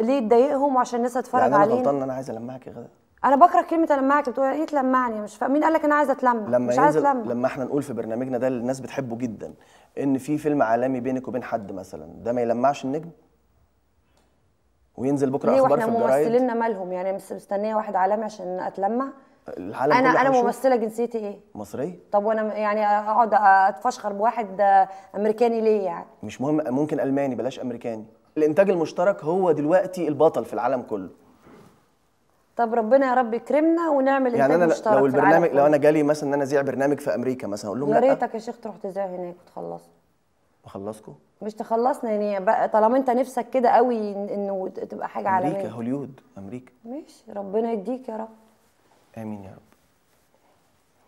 ليه تضايقهم وعشان الناس تتفرج يعني علينا انا انا عايز المعك غدا انا بكره كلمه المعك بتقول ايه تلمعني مش فاهم مين قال لك انا عايزه اتلمع لما مش عايزه اتلمع لما احنا نقول في برنامجنا ده اللي الناس بتحبه جدا ان في فيلم عالمي بينك وبين حد مثلا ده ما يلمعش النجم وينزل بكره اخبار في الجرايد ليه واحنا ممثليننا مالهم يعني مستنيه واحد عالمي عشان اتلمع العالم انا انا ممثله جنسيتي ايه مصريه طب وانا يعني اقعد اتفشخر بواحد امريكاني ليه يعني مش مهم ممكن الماني بلاش امريكاني الانتاج المشترك هو دلوقتي البطل في العالم كله طب ربنا يا رب يكرمنا ونعمل يعني انتاج مشترك يعني انا لو البرنامج لو انا جالي مثلا ان انا ازيع برنامج في امريكا مثلا اقول لهم يا ريتك يا شيخ تروح تذيع هناك وتخلصه اخلصكم مش تخلصنا يعني بقى طالما انت نفسك كده قوي انه تبقى حاجه عالميه امريكا هوليود امريكا ماشي ربنا يديك يا رب é minha.